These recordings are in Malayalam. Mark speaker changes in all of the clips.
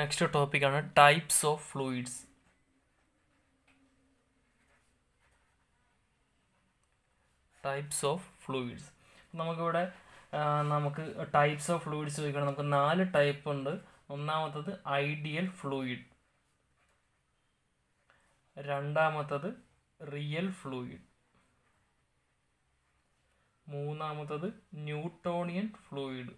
Speaker 1: നെക്സ്റ്റ് ടോപ്പിക്കാണ് types of fluids types of fluids നമുക്കിവിടെ നമുക്ക് ടൈപ്സ് ഓഫ് ഫ്ലൂയിഡ്സ് ചോദിക്കണം നമുക്ക് നാല് ടൈപ്പ് ഉണ്ട് ഒന്നാമത്തത് ഐഡിയൽ ഫ്ലൂയിഡ് രണ്ടാമത്തത് റിയൽ ഫ്ലൂയിഡ് മൂന്നാമത്തത് ന്യൂട്ടോണിയൻ ഫ്ലൂയിഡ്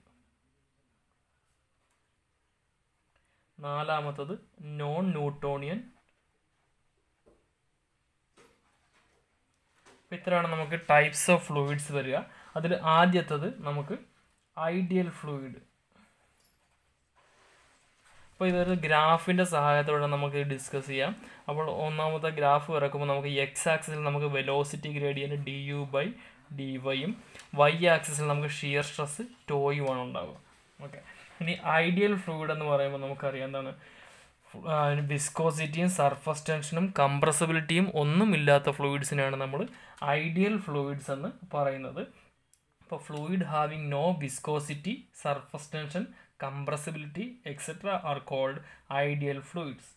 Speaker 1: നാലാമത്തത് നോൺ ന്യൂട്ടോണിയൻ ഇത്രയാണ് നമുക്ക് ടൈപ്സ് ഓഫ് ഫ്ലൂയിഡ്സ് വരിക അതിൽ ആദ്യത്തത് നമുക്ക് ഐഡിയൽ ഫ്ലൂയിഡ് അപ്പോൾ ഇതൊരു ഗ്രാഫിൻ്റെ സഹായത്തോടെ നമുക്ക് ഡിസ്കസ് ചെയ്യാം അപ്പോൾ ഒന്നാമത്തെ ഗ്രാഫ് ഇറക്കുമ്പോൾ നമുക്ക് എക്സ് ആക്സിസിൽ നമുക്ക് velocity gradient D U by D വൈയും വൈ ആക്സിസിൽ നമുക്ക് ഷിയർ സ്ട്രെസ് ടോയുമാണ് ഉണ്ടാവുക ഓക്കെ ഇനി ഐഡിയൽ ഫ്ലൂയിഡ് എന്ന് പറയുമ്പോൾ നമുക്കറിയാം എന്താണ് വിസ്കോസിറ്റിയും സർഫസ് ടെൻഷനും കംപ്രസബിലിറ്റിയും ഒന്നും ഇല്ലാത്ത ഫ്ലൂയിഡ്സിനാണ് നമ്മൾ ഐഡിയൽ ഫ്ലൂയിഡ്സ് എന്ന് പറയുന്നത് അപ്പോൾ fluid having no viscosity surface tension compressibility etcetera are called ideal fluids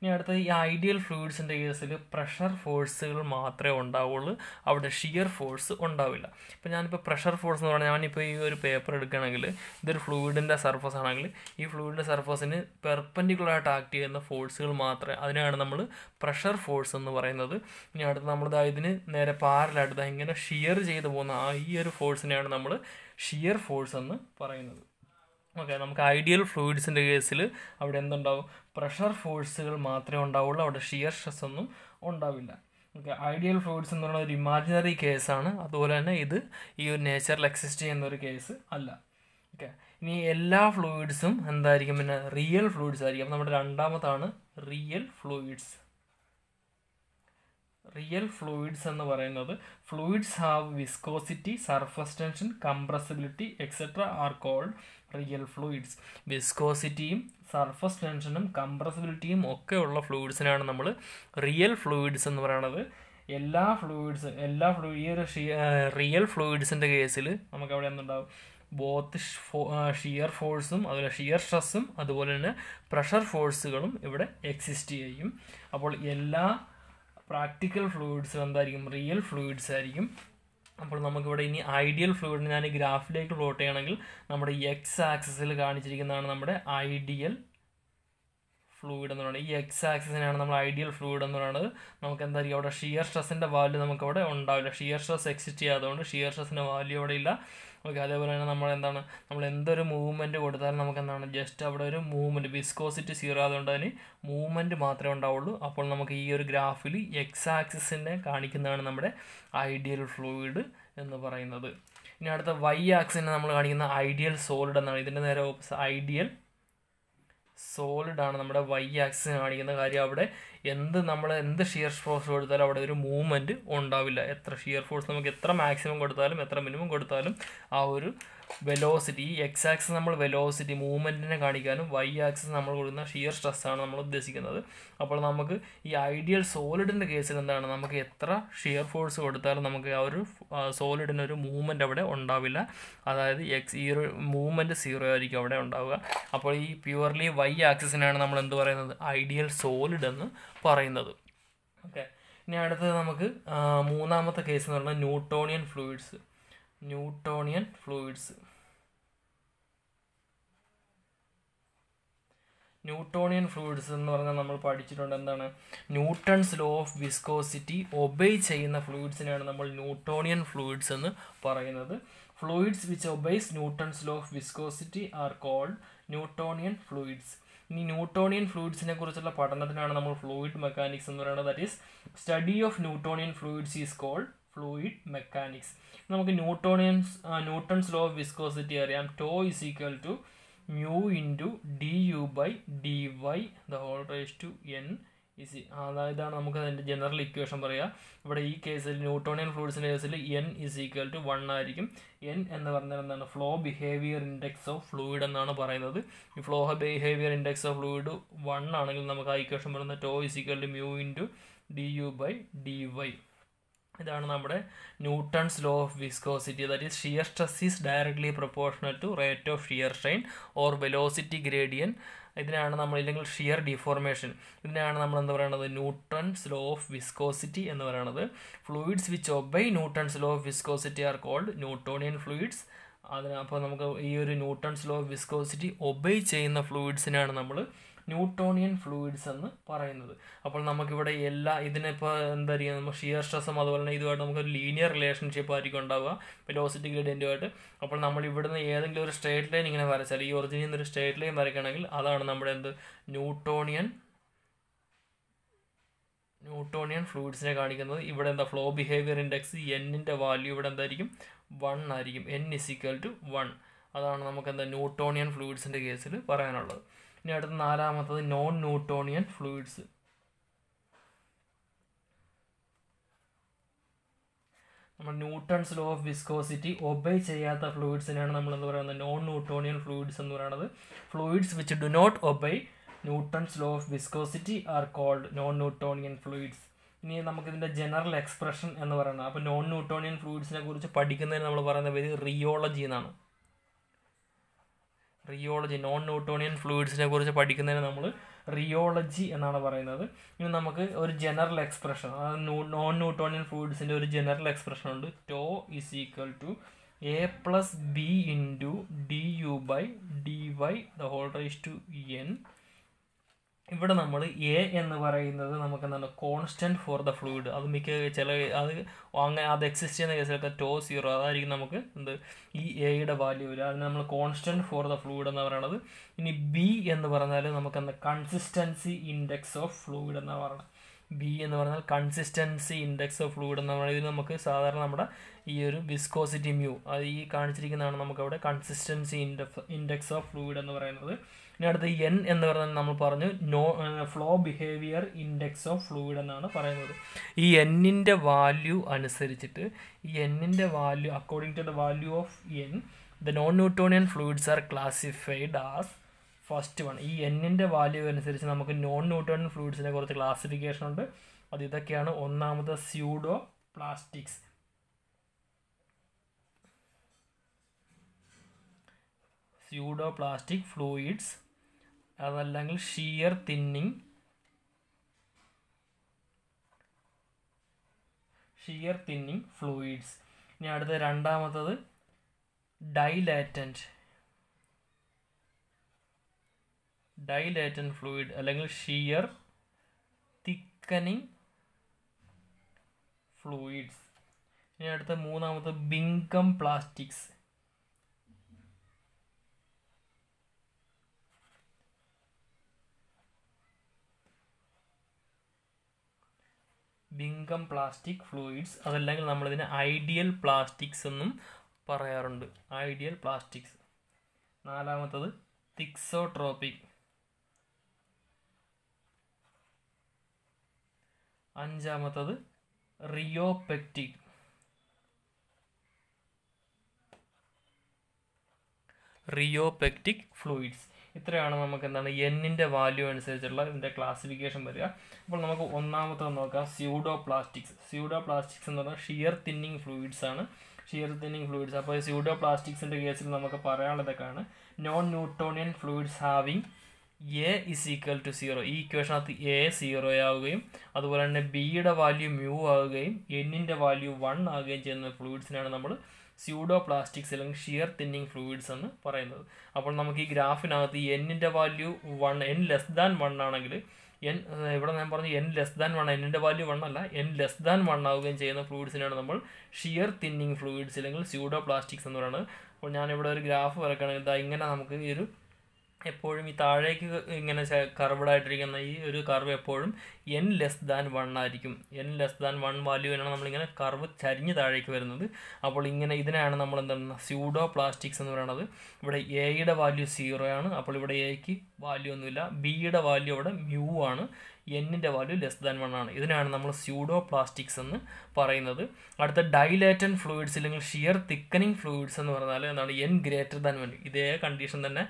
Speaker 1: ഇനി അടുത്ത ഈ ഐഡിയൽ ഫ്ലൂയിഡ്സിൻ്റെ കേസിൽ പ്രഷർ ഫോഴ്സുകൾ മാത്രമേ ഉണ്ടാവുള്ളൂ അവിടെ ഷിയർ ഫോഴ്സ് ഉണ്ടാവില്ല ഇപ്പോൾ ഞാനിപ്പോൾ പ്രഷർ ഫോഴ്സ് എന്ന് പറഞ്ഞാൽ ഞാനിപ്പോൾ ഈ ഒരു പേപ്പർ എടുക്കുകയാണെങ്കിൽ ഇതൊരു ഫ്ലൂയിഡിൻ്റെ സർഫസ് ആണെങ്കിൽ ഈ ഫ്ലൂയിഡിൻ്റെ സർഫസിന് പെർപ്പൻഡിക്കുലറായിട്ട് ആക്ട് ചെയ്യുന്ന ഫോഴ്സുകൾ മാത്രമേ അതിനാണ് നമ്മൾ പ്രഷർ ഫോഴ്സ് എന്ന് പറയുന്നത് ഇനി അടുത്ത് നമ്മളിതാ ഇതിന് നേരെ പാരലായിട്ട് ഇങ്ങനെ ഷിയർ ചെയ്തു പോകുന്ന ആ ഈ ഒരു ഫോഴ്സിനെയാണ് നമ്മൾ ഷിയർ ഫോഴ്സ് എന്ന് പറയുന്നത് ഓക്കെ നമുക്ക് ഐഡിയൽ ഫ്ലൂയിഡ്സിൻ്റെ കേസിൽ അവിടെ എന്തുണ്ടാവും പ്രഷർ ഫോഴ്സുകൾ മാത്രമേ ഉണ്ടാവുള്ളൂ അവിടെ ഷിയർ സ്ട്രെസ് ഒന്നും ഉണ്ടാവില്ല ഓക്കെ ഐഡിയൽ ഫ്ലൂയിഡ്സ് എന്ന് പറയുന്നത് ഒരു ഇമാജിനറി കേസാണ് അതുപോലെ തന്നെ ഇത് ഈ ഒരു നേച്ചറിൽ എക്സിസ്റ്റ് ചെയ്യുന്ന ഒരു കേസ് അല്ല ഓക്കെ ഇനി എല്ലാ ഫ്ലൂയിഡ്സും എന്തായിരിക്കും പിന്നെ റിയൽ ഫ്ലൂയിഡ്സ് ആയിരിക്കും നമ്മുടെ രണ്ടാമതാണ് റിയൽ ഫ്ലൂയിഡ്സ് റിയൽ ഫ്ലൂയിഡ്സ് എന്ന് പറയുന്നത് fluids have viscosity surface tension compressibility etcetera are called real fluids വിസ്കോസിറ്റിയും സർഫസ് ടെൻഷനും കംപ്രസിബിലിറ്റിയും ഒക്കെ ഉള്ള ഫ്ലൂയിഡ്സിനാണ് നമ്മൾ റിയൽ ഫ്ലൂയിഡ്സ് എന്ന് പറയുന്നത് എല്ലാ ഫ്ലൂയിഡ്സ് എല്ലാ ഫ്ലൂ ഈ ഒരു റിയൽ ഫ്ലൂയിഡ്സിൻ്റെ കേസിൽ നമുക്ക് അവിടെ എന്തുണ്ടാവും ബോത്ത് ഷിയർ ഫോഴ്സും അതുപോലെ ഷിയർ സ്ട്രെസ്സും അതുപോലെ തന്നെ പ്രഷർ ഫോഴ്സുകളും ഇവിടെ എക്സിസ്റ്റ് ചെയ്യും അപ്പോൾ എല്ലാ പ്രാക്ടിക്കൽ ഫ്ലൂയിഡ്സ് എന്തായിരിക്കും റിയൽ ഫ്ലൂയിഡ്സ് ആയിരിക്കും അപ്പോൾ നമുക്കിവിടെ ഇനി ഐഡിയൽ ഫ്ലൂയിഡിന് ഞാൻ ഗ്രാഫിലേക്ക് പ്ലോട്ട് ചെയ്യണമെങ്കിൽ നമ്മുടെ എക്സ് ആക്സസിൽ കാണിച്ചിരിക്കുന്നതാണ് നമ്മുടെ ഐഡിയൽ ഫ്ലൂയിഡ് എന്ന് പറയുന്നത് ഈ എക്സ് ആക്സിസിനാണ് നമ്മൾ ഐഡിയൽ ഫ്ലൂയിഡ് എന്ന് പറയുന്നത് നമുക്ക് എന്തായിരിക്കും അവിടെ ഷിയർ സ്ട്രെസ്സിൻ്റെ വാല്യൂ നമുക്കവിടെ ഉണ്ടാവില്ല ഷിയർ സ്ട്രെസ് എക്സിസ്റ്റ് ചെയ്യാതുകൊണ്ട് ഷിയർ സ്ട്രെസ്സിൻ്റെ വാല്യൂ അവിടെ ഇല്ല ഓക്കെ അതേപോലെ തന്നെ നമ്മൾ എന്താണ് നമ്മൾ എന്തൊരു മൂവ്മെൻറ്റ് കൊടുത്താലും നമുക്ക് എന്താണ് ജസ്റ്റ് അവിടെ ഒരു മൂവ്മെൻറ്റ് വിസ്കോസിറ്റി സീറോ ആയതുകൊണ്ട് തന്നെ മൂവ്മെൻറ്റ് മാത്രമേ ഉണ്ടാവുള്ളൂ അപ്പോൾ നമുക്ക് ഈ ഒരു ഗ്രാഫിൽ എക്സ് ആക്സിസിനെ കാണിക്കുന്നതാണ് നമ്മുടെ ഐഡിയൽ ഫ്ലൂയിഡ് എന്ന് പറയുന്നത് ഇനി അടുത്ത വൈ ആക്സിനെ നമ്മൾ കാണിക്കുന്ന ഐഡിയൽ സോളിഡ് എന്നാണ് ഇതിൻ്റെ നേരെ ഓപ്പോസ് ഐഡിയൽ സോളിഡ് ആണ് നമ്മുടെ വൈ ആക്സിന് കാണിക്കുന്ന കാര്യം അവിടെ എന്ത് നമ്മൾ എന്ത് ഷിയർ ഫോഴ്സ് കൊടുത്താലും അവിടെ ഒരു മൂവ്മെൻറ്റ് ഉണ്ടാവില്ല എത്ര ഷിയർ ഫോഴ്സ് നമുക്ക് എത്ര മാക്സിമം കൊടുത്താലും എത്ര മിനിമം കൊടുത്താലും ആ ഒരു വെലോസിറ്റി ഈ എക്സ് ആക്സസ് നമ്മൾ വെലോസിറ്റി മൂവ്മെൻറ്റിനെ കാണിക്കാനും വൈ ആക്സസ് നമ്മൾ കൊടുക്കുന്ന ഷിയർ സ്ട്രെസ്സാണ് നമ്മൾ ഉദ്ദേശിക്കുന്നത് അപ്പോൾ നമുക്ക് ഈ ഐഡിയൽ സോളിഡിൻ്റെ കേസിൽ എന്താണ് നമുക്ക് എത്ര ഷിയർ ഫോഴ്സ് കൊടുത്താലും നമുക്ക് ആ ഒരു സോളിഡിന് ഒരു മൂവ്മെൻറ്റ് അവിടെ ഉണ്ടാവില്ല അതായത് എക്സ് ഈ ഒരു മൂവ്മെൻറ്റ് സീറോ ആയിരിക്കും അവിടെ ഉണ്ടാവുക അപ്പോൾ ഈ പ്യുവർലി വൈ ആക്സസിനാണ് നമ്മൾ എന്ത് പറയുന്നത് ഐഡിയൽ സോളിഡ് എന്ന് പറയുന്നത് ഓക്കെ ഇനി അടുത്തത് നമുക്ക് മൂന്നാമത്തെ കേസ് എന്ന് പറഞ്ഞാൽ Newtonian fluids Newtonian fluids Newtonian fluids എന്ന് പറഞ്ഞാൽ നമ്മൾ പഠിച്ചിട്ടുണ്ട് എന്താണ് Newton's law of viscosity obey ചെയ്യുന്ന ഫ്ലൂയിഡ്സിനെയാണ് നമ്മൾ ന്യൂട്ടോണിയൻ ഫ്ലൂയിഡ്സ് എന്ന് പറയുന്നത് fluids which obeys Newton's law of viscosity are called Newtonian fluids ഇനി ന്യൂട്ടോണിയൻ ഫ്ലൂയിഡ്സിനെ കുറിച്ചുള്ള പഠനത്തിനാണ് നമ്മൾ ഫ്ലൂയിഡ് മെക്കാനിക്സ് എന്ന് പറയുന്നത് that is study of Newtonian fluids is called fluid mechanics നമുക്ക് Newtonians Newton's law of viscosity അറിയാം tau is equal to mu to D U by D Y the whole raise to N is അതായതാണ് നമുക്ക് അതിൻ്റെ ജനറൽ ഇക്വേഷൻ പറയുക ഇവിടെ ഈ കേസിൽ ന്യൂട്ടോണിയൻ ഫ്ലൂയിഡ്സിൻ്റെ കേസിൽ N is equal to one ആയിരിക്കും എൻ എന്ന് പറഞ്ഞാൽ എന്താണ് flow behaviour index of fluid എന്നാണ് പറയുന്നത് ഈ flow behaviour index of fluid one ആണെങ്കിൽ നമുക്ക് ആ ഇക്വേഷൻ പറയുന്നത് tau is equal to mu to D U by D Y ഇതാണ് നമ്മുടെ Newton's law of viscosity that is shear stress is directly proportional to rate of shear strain or velocity gradient ഇതിനാണ് നമ്മൾ ഇല്ലെങ്കിൽ ഷിയർ ഡിഫോർമേഷൻ ഇതിനാണ് നമ്മൾ എന്താ പറയുന്നത് ന്യൂട്ടൺസ് ലോ ഓഫ് വിസ്കോസിറ്റി എന്ന് പറയുന്നത് fluids which obey Newton's law of viscosity are called Newtonian fluids അതിന് അപ്പോൾ നമുക്ക് ഈ ഒരു Newton's law of viscosity obey ചെയ്യുന്ന ഫ്ലൂയിഡ്സിനാണ് നമ്മൾ ന്യൂട്ടോണിയൻ ഫ്ലൂയിഡ്സ് എന്ന് പറയുന്നത് അപ്പോൾ നമുക്കിവിടെ എല്ലാ ഇതിനിപ്പോൾ പറയുക നമ്മൾ ഷിയർ സ്ട്രെസ്സും അതുപോലെ തന്നെ ഇതുമായിട്ട് നമുക്കൊരു ലീനിയർ റിലേഷൻഷിപ്പ് ആയിരിക്കും ഉണ്ടാവുക വെലോസിറ്റി ഗ്രേഡിയൻ്റുമായിട്ട് അപ്പോൾ നമ്മൾ ഇവിടുന്ന് ഏതെങ്കിലും ഒരു സ്ട്രേറ്റ് ലൈൻ ഇങ്ങനെ വരച്ചാൽ ഈ ഒറിജിനിൽ നിന്ന് ഒരു സ്ട്രേറ്റ് ലൈൻ വരയ്ക്കണമെങ്കിൽ അതാണ് നമ്മുടെ എന്ത് ന്യൂട്ടോണിയൻ ന്യൂട്ടോണിയൻ ഫ്ലൂയിഡ്സിനെ കാണിക്കുന്നത് ഇവിടെ എന്താ ഫ്ലോ ബിഹേവിയർ ഇൻഡെക്സ് എന്നിൻ്റെ വാല്യൂ ഇവിടെ എന്തായിരിക്കും വൺ ആയിരിക്കും എൻ ഈക്വൽ ടു വൺ അതാണ് നമുക്ക് എന്താ ന്യൂട്ടോണിയൻ ഫ്ലൂയിഡ്സിൻ്റെ കേസിൽ പറയാനുള്ളത് ഇനി അടുത്ത നാലാമത്തത് നോൺ ന്യൂട്ടോണിയൻ ഫ്ലൂയിഡ്സ് നമ്മൾ Newton's law of viscosity obey ചെയ്യാത്ത ഫ്ലൂയിഡ്സിനാണ് എന്ന് പറയുന്നത് നോൺ ന്യൂട്ടോണിയൻ ഫ്ലൂയിഡ്സ് എന്ന് പറയുന്നത് fluids which do not obey Newton's law of viscosity are called non Newtonian fluids ഇനി നമുക്കിതിൻ്റെ ജനറൽ എക്സ്പ്രഷൻ എന്ന് പറയുന്നത് അപ്പോൾ നോൺ ന്യൂട്ടോണിയൻ ഫ്ലൂയിഡ്സിനെ കുറിച്ച് പഠിക്കുന്നതിന് നമ്മൾ പറയുന്ന പേര് റിയോളജി എന്നാണ് റിയോളജി നോൺ ന്യൂട്ടോണിയൻ ഫ്ലൂയിഡ്സിനെ കുറിച്ച് പഠിക്കുന്നതിന് നമ്മൾ റിയോളജി എന്നാണ് പറയുന്നത് ഇനി നമുക്ക് ഒരു ജനറൽ എക്സ്പ്രഷൻ അതായത് നോൺ ന്യൂട്ടോണിയൻ ഫ്ലൂയിഡ്സിൻ്റെ ഒരു ജനറൽ എക്സ്പ്രഷൻ ഉണ്ട് tau is equal to A plus B into D U by D Y the whole rise to N ഇവിടെ നമ്മൾ എ എന്ന് പറയുന്നത് നമുക്ക് എന്താണ് കോൺസ്റ്റൻറ്റ് ഫോർ ദ ഫ്ലൂയിഡ് അത് മിക്ക ചില അത് അങ്ങനെ അത് എക്സിസ്റ്റ് ചെയ്യുന്ന കേസിലൊക്കെ ടോ സീറോ അതായിരിക്കും നമുക്ക് എന്ത് ഈ എയുടെ വാല്യൂ വരിക അതിന് നമ്മൾ കോൺസ്റ്റൻറ്റ് ഫോർ ദ ഫ്ലൂയിഡ് എന്ന് പറയണത് ഇനി ബി എന്ന് പറഞ്ഞാൽ നമുക്ക് എന്താ കൺസിസ്റ്റൻസി ഇൻഡെക്സ് ഓഫ് ഫ്ലൂയിഡ് എന്ന് പറയുന്നത് ബി എന്ന് പറഞ്ഞാൽ കൺസിസ്റ്റൻസി ഇൻഡെക്സ് ഓഫ് ഫ്ലൂയിഡ് എന്ന് പറയുന്നത് ഇത് നമുക്ക് സാധാരണ നമ്മുടെ ഈ ഒരു വിസ്കോസിറ്റി മ്യൂ അത് ഈ കാണിച്ചിരിക്കുന്നതാണ് നമുക്കവിടെ consistency index index of fluid എന്ന് പറയുന്നത് പിന്നെ അടുത്ത് എൻ എന്ന് പറയുന്നത് നമ്മൾ പറഞ്ഞു no flow behaviour index of fluid എന്നാണ് പറയുന്നത് ഈ എന്നിൻ്റെ വാല്യൂ അനുസരിച്ചിട്ട് ഈ എന്നിൻ്റെ value according to the value of N the non Newtonian fluids are classified as first one ഈ എന്നിൻ്റെ വാല്യൂ അനുസരിച്ച് നമുക്ക് നോൺ ന്യൂട്ടോണിയൻ ഫ്ലൂയിഡ്സിനെ കുറച്ച് ക്ലാസിഫിക്കേഷൻ ഉണ്ട് അത് ഇതൊക്കെയാണ് ഒന്നാമത് സ്യൂഡോ പ്ലാസ്റ്റിക്സ് പ്ലാസ്റ്റിക് ഫ്ലൂയിഡ്സ് അതല്ലെങ്കിൽ shear thinning shear thinning fluids ഇനി അടുത്ത രണ്ടാമത്തത് ഡൈലാറ്റൻറ്റ് ഡൈലാറ്റൻ ഫ്ലൂയിഡ് അല്ലെങ്കിൽ ഷിയർ തിക്കനിങ് ഫ്ലൂയിഡ്സ് ഇനി അടുത്ത മൂന്നാമത്തെ Bingham plastics Bingham plastic fluids അതല്ലെങ്കിൽ നമ്മളിതിന് ഐഡിയൽ പ്ലാസ്റ്റിക്സ് എന്നും പറയാറുണ്ട് ഐഡിയൽ പ്ലാസ്റ്റിക്സ് നാലാമത്തത് തിക്സോട്രോപ്പിക് അഞ്ചാമത്തത് റിയോപെക്റ്റിക് റിയോപെക്റ്റിക് ഫ്ലൂയിഡ്സ് ഇത്രയാണ് നമുക്ക് എന്താണ് എന്നിൻ്റെ വാല്യൂ അനുസരിച്ചുള്ള ഇതിൻ്റെ ക്ലാസിഫിക്കേഷൻ വരിക അപ്പോൾ നമുക്ക് ഒന്നാമത്തെ നോക്കാം സ്യൂഡോ പ്ലാസ്റ്റിക്സ് സ്യൂഡോ പ്ലാസ്റ്റിക്സ് എന്ന് പറഞ്ഞാൽ ഷിയർ തിന്നിങ് ഫ്ലൂയിഡ്സ് ആണ് ഷിയർ തിന്നിങ് ഫ്ലൂയിഡ്സ് അപ്പോൾ സ്യൂഡോ പ്ലാസ്റ്റിക്സിൻ്റെ കേസിൽ നമുക്ക് പറയാനുള്ളതൊക്കെയാണ് non Newtonian fluids having A is equal to zero ഈ ഇക്വേഷനകത്ത് എ സീറോ ആവുകയും അതുപോലെ തന്നെ ബിയുടെ വാല്യൂ മ്യൂ ആവുകയും എന്നിൻ്റെ വാല്യൂ വൺ ആവുകയും ചെയ്യുന്ന ഫ്ലൂയിഡ്സിനാണ് നമ്മൾ സ്യൂഡോ പ്ലാസ്റ്റിക്സ് അല്ലെങ്കിൽ ഷിയർ തിന്നിങ് ഫ്ലൂയിഡ്സ് എന്ന് പറയുന്നത് അപ്പോൾ നമുക്ക് ഈ ഗ്രാഫിനകത്ത് എന്നിൻ്റെ value one N less than one ആണെങ്കിൽ എൻ ഇവിടെ ഞാൻ പറഞ്ഞു എൻ ലെസ് ദാൻ വൺ എന്നിൻ്റെ വാല്യൂ വൺ അല്ല എൻ ലെസ് ദാൻ വൺ ആവുകയും ചെയ്യുന്ന ഫ്ലൂയിഡ്സിനാണ് നമ്മൾ ഷിയർ തിന്നിങ് ഫ്ലൂയിഡ്സ് അല്ലെങ്കിൽ സ്യൂഡോ പ്ലാസ്റ്റിക്സ് എന്ന് പറയുന്നത് അപ്പോൾ ഞാനിവിടെ ഒരു ഗ്രാഫ് വരക്കുകയാണെങ്കിൽ ഇതാ ഇങ്ങനെ നമുക്ക് ഈ ഒരു എപ്പോഴും ഈ താഴേക്ക് ഇങ്ങനെ കർവഡായിട്ടിരിക്കുന്ന ഈ ഒരു കർവ് എപ്പോഴും എൻ ലെസ് ദാൻ വൺ ആയിരിക്കും എൻ ലെസ് ദാൻ വൺ വാല്യൂവിനാണ് നമ്മളിങ്ങനെ കർവ് ചരിഞ്ഞ് താഴേക്ക് വരുന്നത് അപ്പോൾ ഇങ്ങനെ ഇതിനെയാണ് നമ്മൾ എന്താണ് സ്യൂഡോ പ്ലാസ്റ്റിക്സ് എന്ന് പറയുന്നത് ഇവിടെ എയുടെ വാല്യൂ സീറോ ആണ് അപ്പോൾ ഇവിടെ എക്ക് വാല്യൂ ഒന്നുമില്ല ബിയുടെ വാല്യൂ ഇവിടെ മ്യൂ ആണ് എന്നിൻ്റെ വാല്യൂ ലെസ് ദാൻ വൺ ആണ് ഇതിനാണ് നമ്മൾ സ്യൂഡോ പ്ലാസ്റ്റിക്സ് എന്ന് പറയുന്നത് അടുത്ത ഡൈലേറ്റൻ ഫ്ലൂയിഡ്സ് അല്ലെങ്കിൽ ഷിയർ തിക്കനിങ് ഫ്ലൂയിഡ്സ് എന്ന് പറഞ്ഞാൽ എന്താണ് എൻ ഗ്രേറ്റർ ദാൻ വൺ ഇതേ കണ്ടീഷൻ തന്നെ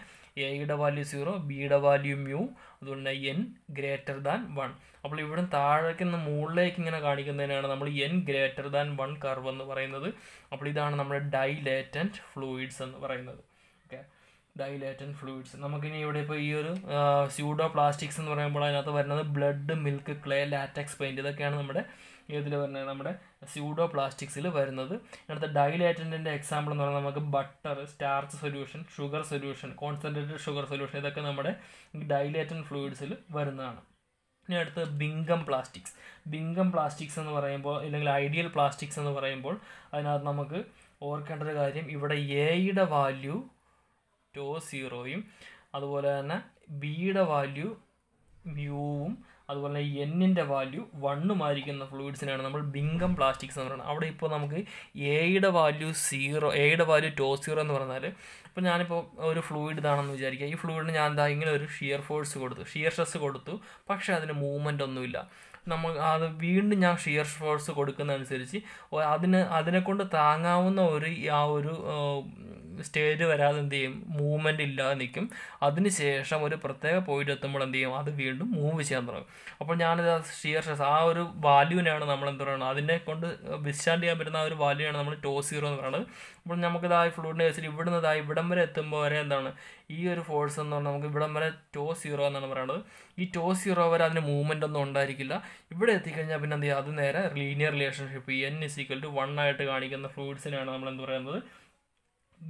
Speaker 1: എയുടെ വാല്യൂ സീറോ ബിയുടെ വാല്യൂ മ്യൂ അതുകൊണ്ട് എൻ ഗ്രേറ്റർ ദാൻ വൺ അപ്പോൾ ഇവിടെ താഴേക്ക് നിന്ന് മുകളിലേക്ക് ഇങ്ങനെ കാണിക്കുന്നതിനാണ് നമ്മൾ N greater than one curve എന്ന് പറയുന്നത് അപ്പോൾ ഇതാണ് നമ്മുടെ ഡൈലേറ്റൻറ്റ് ഫ്ലൂയിഡ്സ് എന്ന് പറയുന്നത് ഓക്കെ ഡൈലേറ്റൻറ്റ് ഫ്ലൂയിഡ്സ് നമുക്കിനി ഇവിടെ ഇപ്പോൾ ഈ ഒരു സ്യൂഡോ പ്ലാസ്റ്റിക്സ് എന്ന് പറയുമ്പോൾ അതിനകത്ത് വരുന്നത് blood milk clay latex paint ഇതൊക്കെയാണ് നമ്മുടെ ഏതിൽ വരുന്നത് നമ്മുടെ സ്യൂഡോ പ്ലാസ്റ്റിക്സിൽ വരുന്നത് അടുത്ത ഡൈലാറ്റൻറ്റിൻ്റെ എക്സാമ്പിൾ എന്ന് പറഞ്ഞാൽ നമുക്ക് butter starch solution sugar solution concentrated sugar solution ഇതൊക്കെ നമ്മുടെ ഡൈലാറ്റൻ ഫ്ലൂയിഡ്സിൽ വരുന്നതാണ് ഇനി അടുത്ത് ബിങ്കം പ്ലാസ്റ്റിക്സ് ബിങ്കം പ്ലാസ്റ്റിക്സ് എന്ന് പറയുമ്പോൾ അല്ലെങ്കിൽ ഐഡിയൽ പ്ലാസ്റ്റിക്സ് എന്ന് പറയുമ്പോൾ അതിനകത്ത് നമുക്ക് ഓർക്കേണ്ട ഒരു കാര്യം ഇവിടെ എയുടെ വാല്യൂ ടോ സീറോയും അതുപോലെ തന്നെ ബിയുടെ വാല്യൂ മ്യൂവും അതുപോലെ എന്നിൻ്റെ വാല്യൂ വണ്ണുമായിരിക്കുന്ന ഫ്ലൂയിഡ്സിനാണ് നമ്മൾ ബിങ്കം പ്ലാസ്റ്റിക്സ് എന്ന് പറയുന്നത് അവിടെ ഇപ്പോൾ നമുക്ക് എയുടെ വാല്യൂ സീറോ എയുടെ വാല്യൂ ടോ സീറോ എന്ന് പറഞ്ഞാൽ ഇപ്പോൾ ഞാനിപ്പോൾ ഒരു ഫ്ലൂയിഡ് ഇതാണെന്ന് വിചാരിക്കുക ഈ ഫ്ലൂയിഡിന് ഞാൻ എന്താ ഇങ്ങനെ ഒരു ഷിയർ ഫോഴ്സ് കൊടുത്തു ഷിയർ സ്ട്രെസ് കൊടുത്തു പക്ഷേ അതിന് മൂവ്മെൻ്റ് ഒന്നുമില്ല നമ്മൾ അത് വീണ്ടും ഞാൻ ഷിയർ ഫോഴ്സ് കൊടുക്കുന്ന അനുസരിച്ച് അതിന് അതിനെക്കൊണ്ട് താങ്ങാവുന്ന ഒരു ആ ഒരു സ്റ്റേജ് വരാതെ എന്ത് ചെയ്യും മൂവ്മെൻ്റ് ഇല്ലാതെ നിൽക്കും അതിനുശേഷം ഒരു പ്രത്യേക പോയിന്റ് എത്തുമ്പോൾ എന്ത് ചെയ്യും അത് വീണ്ടും മൂവ് ചെയ്യാൻ തുടങ്ങും അപ്പോൾ ഞാനിത് ഷിയർ സ്ട്രെസ് ആ ഒരു വാല്യൂവിനാണ് നമ്മൾ എന്ത് പറയുന്നത് അതിനെ കൊണ്ട് വിസ്റ്റാൻഡ് ചെയ്യാൻ പറ്റുന്ന ആ ഒരു വാല്യൂവാണ് നമ്മൾ ടോസ് സീറോ എന്ന് പറയുന്നത് അപ്പോൾ നമുക്കിത് ആ ഫ്ലൂഡിനെ വെച്ചിട്ട് ഇവിടുന്ന് ഇതായി ഇവിടം വരെ എത്തുമ്പോൾ വരെ എന്താണ് ഈ ഒരു ഫോഴ്സ് എന്ന് പറഞ്ഞാൽ നമുക്ക് ഇവിടം വരെ ടോ സീറോ എന്നാണ് പറയുന്നത് ഈ ടോ സീറോ വരെ അതിന് മൂവ്മെൻ്റ് ഒന്നും ഉണ്ടായിരിക്കില്ല ഇവിടെ എത്തിക്കഴിഞ്ഞാൽ പിന്നെ എന്ത് ചെയ്യുക അത് നേരെ linear relationship N equal to one ആയിട്ട് കാണിക്കുന്ന ഫ്ലൂഡ്സിനെയാണ് നമ്മൾ എന്ത് പറയുന്നത്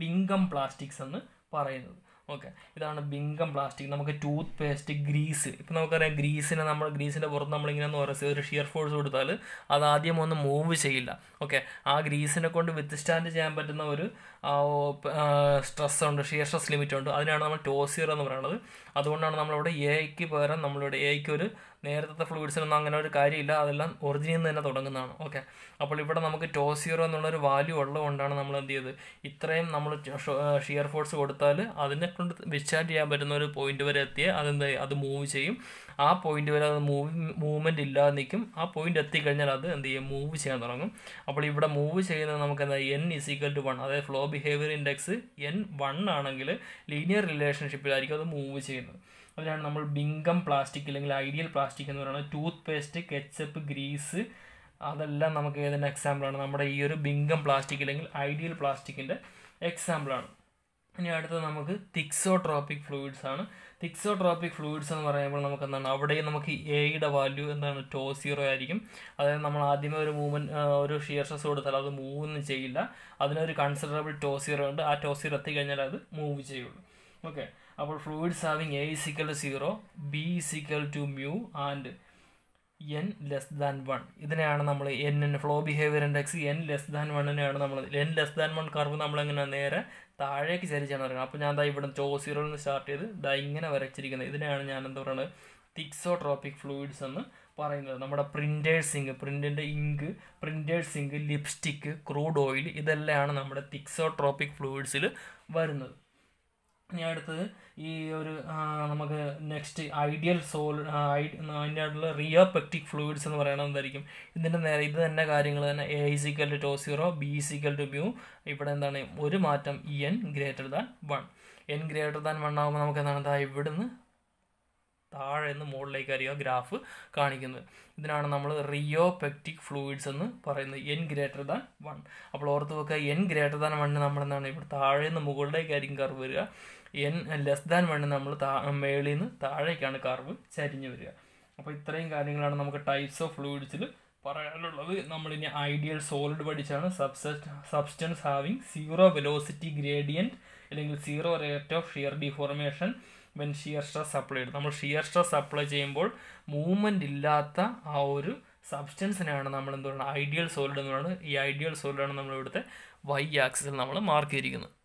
Speaker 1: ബിങ്കം പ്ലാസ്റ്റിക്സ് എന്ന് പറയുന്നത് ഓക്കെ ഇതാണ് ബിങ്കം പ്ലാസ്റ്റിക് നമുക്ക് ടൂത്ത് പേസ്റ്റ് ഗ്രീസ് ഇപ്പം നമുക്കറിയാം ഗ്രീസിനെ നമ്മൾ ഗ്രീസിൻ്റെ പുറത്ത് നമ്മളിങ്ങനെ എന്ന് പറയുക ഒരു ഷിയർ ഫോഴ്സ് കൊടുത്താൽ അത് ആദ്യം ഒന്ന് മൂവ് ചെയ്യില്ല ഓക്കെ ആ ഗ്രീസിനെ കൊണ്ട് വിത്ത് സ്റ്റാൻഡ് ചെയ്യാൻ പറ്റുന്ന ഒരു സ്ട്രെസ് ഉണ്ട് ഷിയർ സ്ട്രെസ് ലിമിറ്റ് ഉണ്ട് അതിനാണ് നമ്മൾ ടോസിയർ എന്ന് പറയുന്നത് അതുകൊണ്ടാണ് നമ്മളിവിടെ എയ്ക്ക് പകരം നമ്മളിവിടെ എയ്ക്ക് ഒരു നേരത്തെ ഫ്ലൂയിഡ്സിനൊന്നും അങ്ങനെ ഒരു കാര്യമില്ല അതെല്ലാം ഒറിജിനിൽ നിന്ന് തന്നെ തുടങ്ങുന്നതാണ് ഓക്കെ അപ്പോൾ ഇവിടെ നമുക്ക് ടോസിയർ എന്നുള്ളൊരു വാല്യൂ ഉള്ളതുകൊണ്ടാണ് നമ്മൾ എന്ത് ചെയ്തത് ഇത്രയും നമ്മൾ ഷിയർ ഫോഴ്സ് കൊടുത്താൽ അതിനെ കൊണ്ട് ഡിസ്ചാർജ് ചെയ്യാൻ പറ്റുന്ന ഒരു പോയിന്റ് വരെ എത്തിയേ അതെന്ത് അത് മൂവ് ചെയ്യും ആ പോയിന്റ് വരെ അത് മൂവ് മൂവ്മെൻറ്റ് ഇല്ലാതെ നിൽക്കും ആ പോയിന്റ് എത്തിക്കഴിഞ്ഞാൽ അത് എന്ത് ചെയ്യും മൂവ് ചെയ്യാൻ തുടങ്ങും അപ്പോൾ ഇവിടെ മൂവ് ചെയ്യുന്നത് നമുക്ക് എന്താ എൻ ഇസിക്വൽ ടു വൺ അതായത് flow behaviour index N one ആണെങ്കിൽ ലീനിയർ റിലേഷൻഷിപ്പിലായിരിക്കും അത് മൂവ് ചെയ്യുന്നത് അതിനാണ് നമ്മൾ ബിങ്കം പ്ലാസ്റ്റിക് അല്ലെങ്കിൽ ഐഡിയൽ പ്ലാസ്റ്റിക് എന്ന് പറയുന്നത് ടൂത്ത് പേസ്റ്റ് കെച്ചപ്പ് ഗ്രീസ് അതെല്ലാം നമുക്ക് ഏതെങ്കിലും എക്സാമ്പിളാണ് നമ്മുടെ ഈ ഒരു ബിങ്കം പ്ലാസ്റ്റിക് അല്ലെങ്കിൽ ഐഡിയൽ പ്ലാസ്റ്റിക്കിൻ്റെ എക്സാമ്പിളാണ് ഇനി അടുത്തത് നമുക്ക് തിക്സോട്രോപ്പിക് ഫ്ലൂയിഡ്സ് ആണ് തിക്സോട്രോപ്പിക് ഫ്ലൂയിഡ്സ് എന്ന് പറയുമ്പോൾ നമുക്ക് എന്താണ് അവിടെ നമുക്ക് എയുടെ വാല്യൂ എന്താണ് ടോ സീറോ ആയിരിക്കും അതായത് നമ്മൾ ആദ്യമേ ഒരു മൂവ്മെൻറ്റ് ഒരു ഷിയർ സ്ട്രെസ് കൊടുത്താൽ അത് മൂവ് ഒന്നും ചെയ്യില്ല അതിനൊരു കൺസിഡറബിൾ ടോ സീറോ ഉണ്ട് ആ ടോ സീറോ എത്തിക്കഴിഞ്ഞാൽ അത് മൂവ് ചെയ്യുള്ളൂ ഓക്കെ അപ്പോൾ fluids having A is equal to zero B is equal to mu and N less than one ഇതിനെയാണ് നമ്മൾ N N flow behaviour index N less than വണ്ണിനെയാണ് നമ്മൾ N less than one curve നമ്മളെങ്ങനെ നേരെ താഴേക്ക് ചരിച്ചാണ് പറയുന്നത് അപ്പോൾ ഞാൻ ദാ ഇവിടെ ചോ സീറോയിൽ നിന്ന് സ്റ്റാർട്ട് ചെയ്ത് ദാ ഇങ്ങനെ വരച്ചിരിക്കുന്നത് ഇതിനെയാണ് ഞാൻ എന്താ പറയുന്നത് തിക്സോട്രോപ്പിക് ഫ്ലൂയിഡ്സ് എന്ന് പറയുന്നത് നമ്മുടെ പ്രിൻറ്റേഴ്സ് ഇങ്ക് പ്രിൻറ്റിൻ്റെ ink printers ink lipstick crude oil ഇതെല്ലാമാണ് നമ്മുടെ തിക്സോട്രോപ്പിക് ഫ്ലൂയിഡ്സിൽ വരുന്നത് ഞാൻ അടുത്തത് ഈ ഒരു നമുക്ക് നെക്സ്റ്റ് ഐഡിയൽ സോൾ അതിൻ്റെ അടുത്തുള്ള റിയോ ഫ്ലൂയിഡ്സ് എന്ന് പറയുന്നത് എന്തായിരിക്കും ഇതിൻ്റെ നേരെ ഇത് തന്നെ കാര്യങ്ങൾ തന്നെ A is equal to tau zero B is equal to mu ഇവിടെ എന്താണ് ഒരു മാറ്റം ഇ N greater than one N greater than one ആകുമ്പോൾ നമുക്ക് എന്താണ് താ ഇവിടുന്ന് താഴെ നിന്ന് മുകളിലേക്ക് അറിയുക ഗ്രാഫ് കാണിക്കുന്നത് ഇതിനാണ് നമ്മൾ റിയോപെക്റ്റിക് ഫ്ലൂയിഡ്സ് എന്ന് പറയുന്നത് എൻ ഗ്രേറ്റർ ദാൻ വൺ അപ്പോൾ ഓർത്ത് വെക്കുക എൻ ഗ്രേറ്റർ ദാൻ വണ്ണിന് നമ്മൾ എന്താണ് ഇവിടെ താഴെ നിന്ന് മുകളിലേക്കായിരിക്കും കർവ് വരിക എൻ ലെസ് ദാൻ വണ്ണ് നമ്മൾ താ മേളിൽ നിന്ന് താഴേക്കാണ് കർവ് ചരിഞ്ഞു വരിക അപ്പോൾ ഇത്രയും കാര്യങ്ങളാണ് നമുക്ക് ടൈപ്സ് ഓഫ് ഫ്ലൂയിഡ്സിൽ പറയാനുള്ളത് നമ്മളിനി ഐഡിയൽ സോളിഡ് പഠിച്ചാണ് subset substance having zero velocity gradient അല്ലെങ്കിൽ zero rate of shear deformation when shear stress apply ചെയ്തു നമ്മൾ ഷിയർ സ്ട്രെസ് അപ്ലൈ ചെയ്യുമ്പോൾ മൂവ്മെൻ്റ് ഇല്ലാത്ത ആ ഒരു സബ്സ്റ്റൻസിനാണ് നമ്മൾ എന്ത് പറയുന്നത് ഐഡിയൽ സോളിഡ് എന്ന് പറയുന്നത് ഈ ഐഡിയൽ സോളിഡാണ് നമ്മൾ ഇവിടുത്തെ വൈ ആക്സിൽ നമ്മൾ മാർക്ക് ചെയ്തിരിക്കുന്നത്